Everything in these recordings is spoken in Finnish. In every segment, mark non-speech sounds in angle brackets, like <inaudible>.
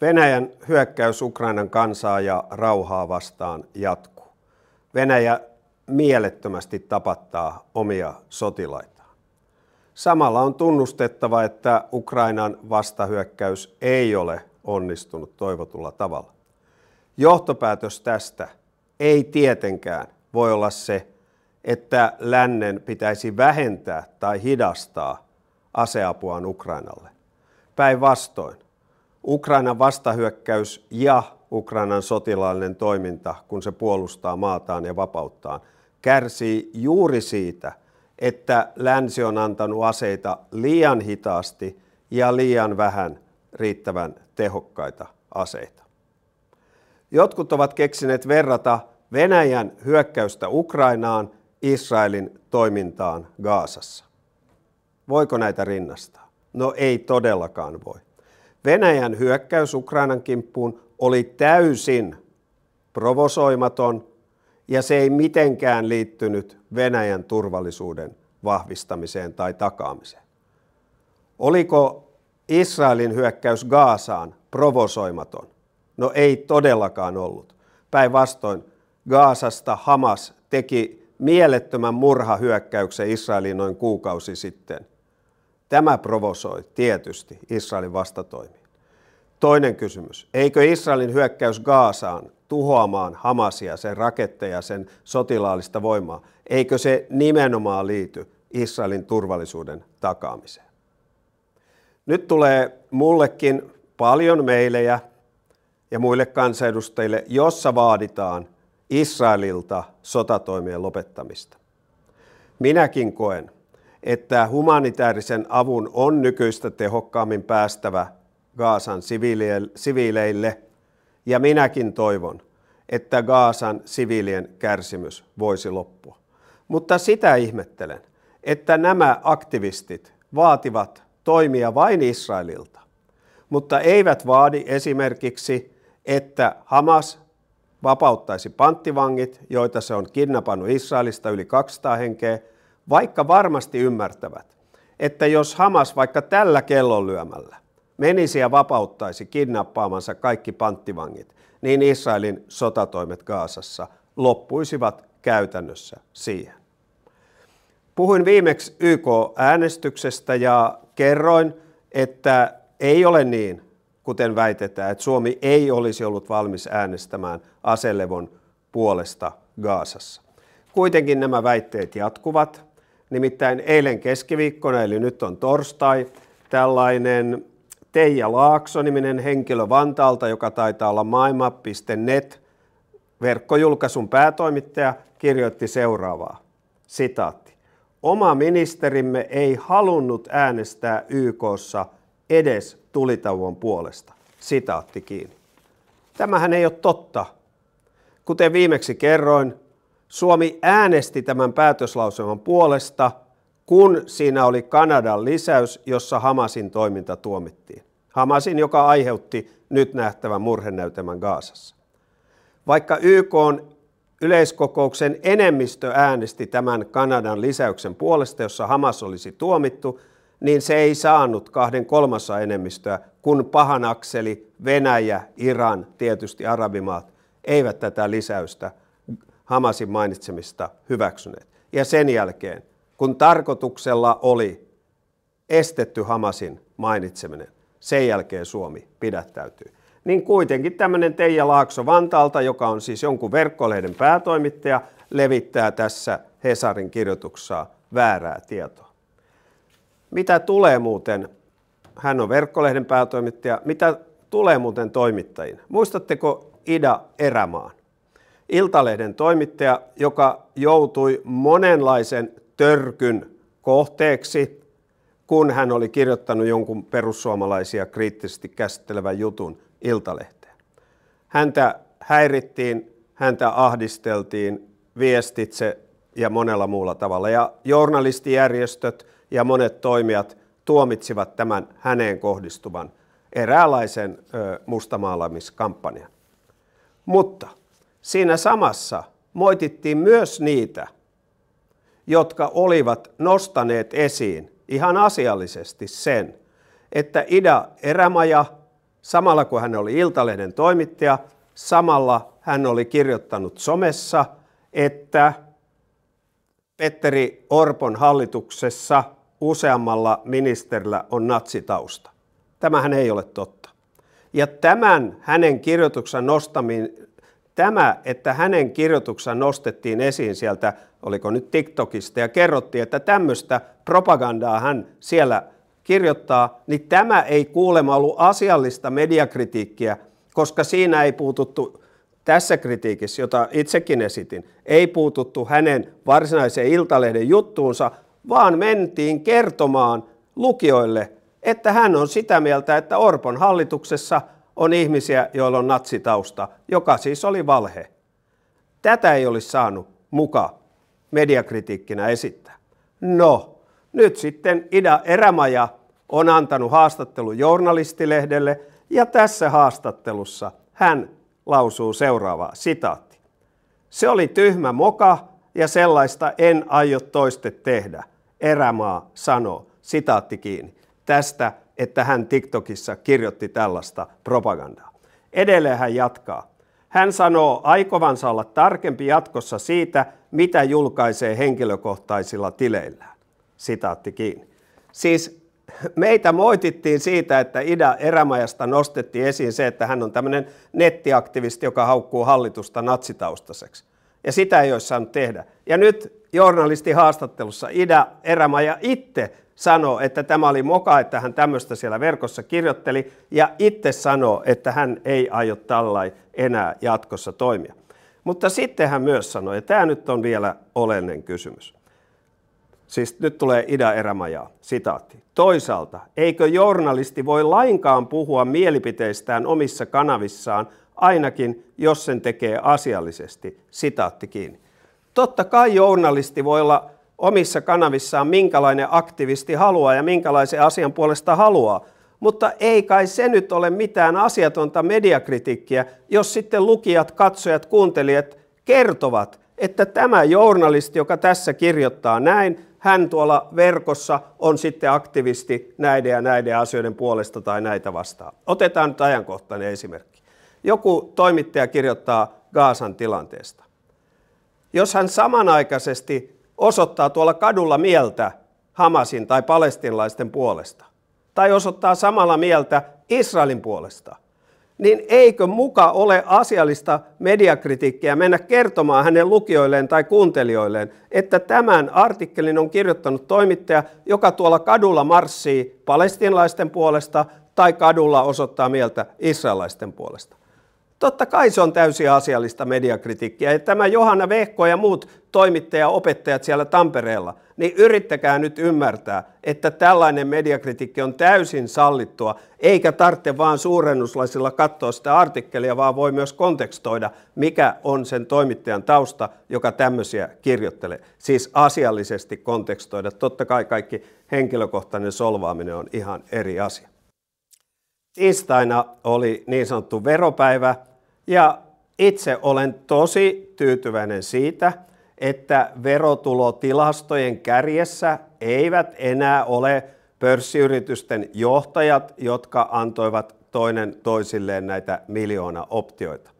Venäjän hyökkäys Ukrainan kansaa ja rauhaa vastaan jatkuu. Venäjä mielettömästi tapattaa omia sotilaitaan. Samalla on tunnustettava, että Ukrainan vastahyökkäys ei ole onnistunut toivotulla tavalla. Johtopäätös tästä ei tietenkään voi olla se, että lännen pitäisi vähentää tai hidastaa aseapuaan Ukrainalle. Päinvastoin, Ukrainan vastahyökkäys ja Ukrainan sotilaallinen toiminta, kun se puolustaa maataan ja vapauttaan, kärsii juuri siitä, että länsi on antanut aseita liian hitaasti ja liian vähän riittävän tehokkaita aseita. Jotkut ovat keksineet verrata Venäjän hyökkäystä Ukrainaan Israelin toimintaan Gaasassa. Voiko näitä rinnastaa? No ei todellakaan voi. Venäjän hyökkäys Ukrainan kimppuun oli täysin provosoimaton ja se ei mitenkään liittynyt Venäjän turvallisuuden vahvistamiseen tai takaamiseen. Oliko Israelin hyökkäys Gaasaan provosoimaton? No ei todellakaan ollut. Päinvastoin Gaasasta Hamas teki mielettömän murhahyökkäyksen Israeliin noin kuukausi sitten. Tämä provosoi tietysti Israelin vastatoimia. Toinen kysymys. Eikö Israelin hyökkäys Gaasaan tuhoamaan Hamasia, sen raketteja, sen sotilaallista voimaa, eikö se nimenomaan liity Israelin turvallisuuden takaamiseen? Nyt tulee mullekin paljon meilejä ja muille kansanedustajille, jossa vaaditaan Israelilta sotatoimien lopettamista. Minäkin koen, että humanitaarisen avun on nykyistä tehokkaammin päästävä Gaasan siviileille, ja minäkin toivon, että Gaasan siviilien kärsimys voisi loppua. Mutta sitä ihmettelen, että nämä aktivistit vaativat toimia vain Israelilta, mutta eivät vaadi esimerkiksi, että Hamas vapauttaisi panttivangit, joita se on kidnappannut Israelista yli 200 henkeä, vaikka varmasti ymmärtävät, että jos Hamas vaikka tällä kellonlyömällä menisi ja vapauttaisi kidnappaamansa kaikki panttivangit, niin Israelin sotatoimet Gaasassa loppuisivat käytännössä siihen. Puhuin viimeksi YK-äänestyksestä ja kerroin, että ei ole niin, kuten väitetään, että Suomi ei olisi ollut valmis äänestämään aselevon puolesta Gaasassa. Kuitenkin nämä väitteet jatkuvat Nimittäin eilen keskiviikkona, eli nyt on torstai, tällainen Teija Laakso-niminen henkilö Vantaalta, joka taitaa olla maailma.net verkkojulkaisun päätoimittaja, kirjoitti seuraavaa. Sitaatti. Oma ministerimme ei halunnut äänestää YKssa edes tulitauon puolesta. Sitaatti kiinni. Tämähän ei ole totta. Kuten viimeksi kerroin, Suomi äänesti tämän päätöslauselman puolesta, kun siinä oli Kanadan lisäys, jossa Hamasin toiminta tuomittiin. Hamasin, joka aiheutti nyt nähtävän murhenäytelmän Gaasassa. Vaikka YK on yleiskokouksen enemmistö äänesti tämän Kanadan lisäyksen puolesta, jossa Hamas olisi tuomittu, niin se ei saanut kahden kolmassa enemmistöä, kun pahanakseli Venäjä, Iran, tietysti arabimaat eivät tätä lisäystä Hamasin mainitsemista hyväksyneet. Ja sen jälkeen, kun tarkoituksella oli estetty Hamasin mainitseminen, sen jälkeen Suomi pidättäytyy. Niin kuitenkin tämmöinen Teija Laakso Vantaalta, joka on siis jonkun verkkolehden päätoimittaja, levittää tässä Hesarin kirjoituksessa väärää tietoa. Mitä tulee muuten, hän on verkkolehden päätoimittaja, mitä tulee muuten toimittajina? Muistatteko Ida Erämaan? Iltalehden toimittaja, joka joutui monenlaisen törkyn kohteeksi, kun hän oli kirjoittanut jonkun perussuomalaisia kriittisesti käsittelevän jutun Iltalehteen. Häntä häirittiin, häntä ahdisteltiin viestitse ja monella muulla tavalla. Ja journalistijärjestöt ja monet toimijat tuomitsivat tämän häneen kohdistuvan eräänlaisen mustamaalaamiskampanjan. Mutta siinä samassa moitittiin myös niitä, jotka olivat nostaneet esiin ihan asiallisesti sen, että Ida Erämaja, samalla kun hän oli Iltalehden toimittaja, samalla hän oli kirjoittanut somessa, että Petteri Orpon hallituksessa useammalla ministerillä on natsitausta. Tämähän ei ole totta. Ja tämän hänen kirjoituksen nostaminen, tämä, että hänen kirjoituksensa nostettiin esiin sieltä, oliko nyt TikTokista, ja kerrottiin, että tämmöistä propagandaa hän siellä kirjoittaa, niin tämä ei kuulemma ollut asiallista mediakritiikkiä, koska siinä ei puututtu tässä kritiikissä, jota itsekin esitin, ei puututtu hänen varsinaiseen Iltalehden juttuunsa, vaan mentiin kertomaan lukijoille, että hän on sitä mieltä, että Orpon hallituksessa – on ihmisiä, joilla on natsitausta, joka siis oli valhe. Tätä ei olisi saanut muka mediakritiikkinä esittää. No, nyt sitten Ida Erämaja on antanut haastattelun journalistilehdelle ja tässä haastattelussa hän lausuu seuraavaa sitaatti. Se oli tyhmä moka ja sellaista en aio toiste tehdä, Erämaa sanoo. Sitaatti kiinni. Tästä että hän TikTokissa kirjoitti tällaista propagandaa. Edelleen hän jatkaa. Hän sanoo aikovansa olla tarkempi jatkossa siitä, mitä julkaisee henkilökohtaisilla tileillään. Sitaatti kiinni. Siis meitä moitittiin siitä, että Ida Erämajasta nostettiin esiin se, että hän on tämmöinen nettiaktivisti, joka haukkuu hallitusta natsitaustaseksi. Ja sitä ei olisi saanut tehdä. Ja nyt journalisti haastattelussa Ida Erämaja itse sanoo, että tämä oli moka, että hän tämmöistä siellä verkossa kirjoitteli, ja itse sanoo, että hän ei aio tällai enää jatkossa toimia. Mutta sitten hän myös sanoi, ja tämä nyt on vielä oleellinen kysymys. Siis nyt tulee Ida Erämajaa, sitaatti. Toisaalta, eikö journalisti voi lainkaan puhua mielipiteistään omissa kanavissaan, ainakin jos sen tekee asiallisesti, sitaatti kiinni. Totta kai journalisti voi olla omissa kanavissaan, minkälainen aktivisti haluaa ja minkälaisen asian puolesta haluaa. Mutta ei kai se nyt ole mitään asiatonta mediakritiikkiä, jos sitten lukijat, katsojat, kuuntelijat kertovat, että tämä journalisti, joka tässä kirjoittaa näin, hän tuolla verkossa on sitten aktivisti näiden ja näiden asioiden puolesta tai näitä vastaan. Otetaan nyt ajankohtainen esimerkki. Joku toimittaja kirjoittaa Gaasan tilanteesta. Jos hän samanaikaisesti osoittaa tuolla kadulla mieltä Hamasin tai palestinlaisten puolesta, tai osoittaa samalla mieltä Israelin puolesta, niin eikö muka ole asiallista mediakritiikkiä mennä kertomaan hänen lukijoilleen tai kuuntelijoilleen, että tämän artikkelin on kirjoittanut toimittaja, joka tuolla kadulla marssii palestinlaisten puolesta tai kadulla osoittaa mieltä israelaisten puolesta. Totta kai se on täysin asiallista mediakritiikkiä. Ja tämä Johanna Vehko ja muut opettajat siellä Tampereella, niin yrittäkää nyt ymmärtää, että tällainen mediakritiikki on täysin sallittua, eikä tarvitse vaan suurennuslasilla katsoa sitä artikkelia, vaan voi myös kontekstoida, mikä on sen toimittajan tausta, joka tämmöisiä kirjoittelee. Siis asiallisesti kontekstoida. Totta kai kaikki henkilökohtainen solvaaminen on ihan eri asia. Tiistaina oli niin sanottu veropäivä, ja itse olen tosi tyytyväinen siitä, että verotulotilastojen kärjessä eivät enää ole pörssiyritysten johtajat, jotka antoivat toinen toisilleen näitä miljoona optioita.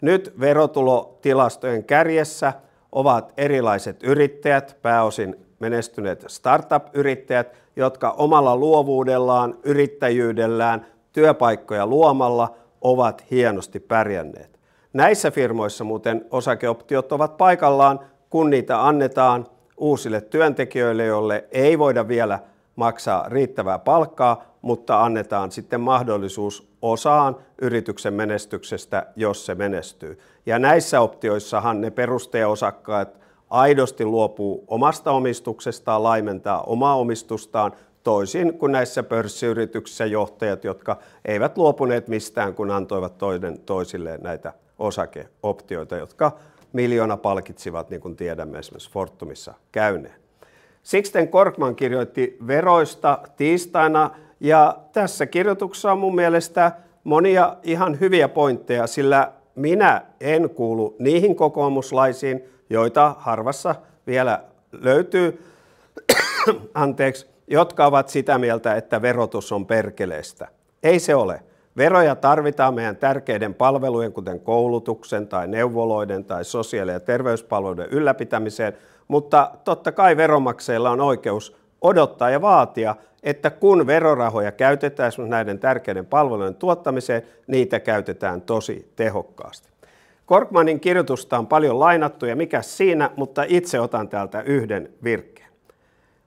Nyt verotulotilastojen kärjessä ovat erilaiset yrittäjät, pääosin menestyneet startup-yrittäjät, jotka omalla luovuudellaan, yrittäjyydellään, työpaikkoja luomalla – ovat hienosti pärjänneet. Näissä firmoissa muuten osakeoptiot ovat paikallaan, kun niitä annetaan uusille työntekijöille, joille ei voida vielä maksaa riittävää palkkaa, mutta annetaan sitten mahdollisuus osaan yrityksen menestyksestä, jos se menestyy. Ja näissä optioissahan ne perusteosakkaat aidosti luopuu omasta omistuksestaan, laimentaa omaa omistustaan, toisin kuin näissä pörssiyrityksissä johtajat, jotka eivät luopuneet mistään, kun antoivat toinen toisilleen näitä osakeoptioita, jotka miljoona palkitsivat, niin kuin tiedämme esimerkiksi Fortumissa käyneen. Sixten Korkman kirjoitti veroista tiistaina ja tässä kirjoituksessa on mun mielestä monia ihan hyviä pointteja, sillä minä en kuulu niihin kokoomuslaisiin, joita harvassa vielä löytyy, <coughs> anteeksi, jotka ovat sitä mieltä, että verotus on perkeleestä. Ei se ole. Veroja tarvitaan meidän tärkeiden palvelujen, kuten koulutuksen tai neuvoloiden tai sosiaali- ja terveyspalveluiden ylläpitämiseen, mutta totta kai veronmaksajilla on oikeus odottaa ja vaatia, että kun verorahoja käytetään esimerkiksi näiden tärkeiden palvelujen tuottamiseen, niitä käytetään tosi tehokkaasti. Korkmanin kirjoitusta on paljon lainattu ja mikä siinä, mutta itse otan täältä yhden virkkeen.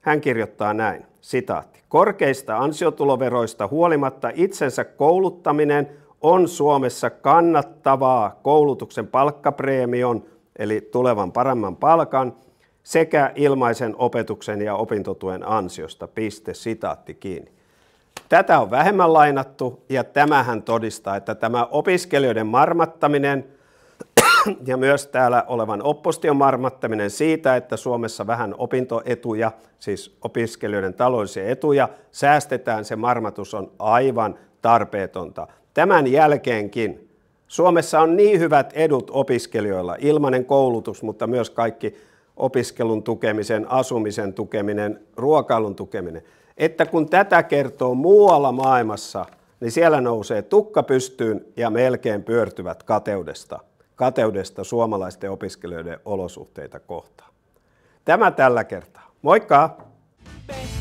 Hän kirjoittaa näin, sitaatti. Korkeista ansiotuloveroista huolimatta itsensä kouluttaminen on Suomessa kannattavaa koulutuksen palkkapreemion, eli tulevan paremman palkan, sekä ilmaisen opetuksen ja opintotuen ansiosta. Piste, sitaatti kiinni. Tätä on vähemmän lainattu ja tämähän todistaa, että tämä opiskelijoiden marmattaminen <coughs> ja myös täällä olevan opposition marmattaminen siitä, että Suomessa vähän opintoetuja, siis opiskelijoiden taloudellisia etuja, säästetään, se marmatus on aivan tarpeetonta. Tämän jälkeenkin Suomessa on niin hyvät edut opiskelijoilla, ilmainen koulutus, mutta myös kaikki opiskelun tukemisen, asumisen tukeminen, ruokailun tukeminen, että kun tätä kertoo muualla maailmassa, niin siellä nousee tukka pystyyn ja melkein pyörtyvät kateudesta kateudesta suomalaisten opiskelijoiden olosuhteita kohtaan. Tämä tällä kertaa. Moikka! Best.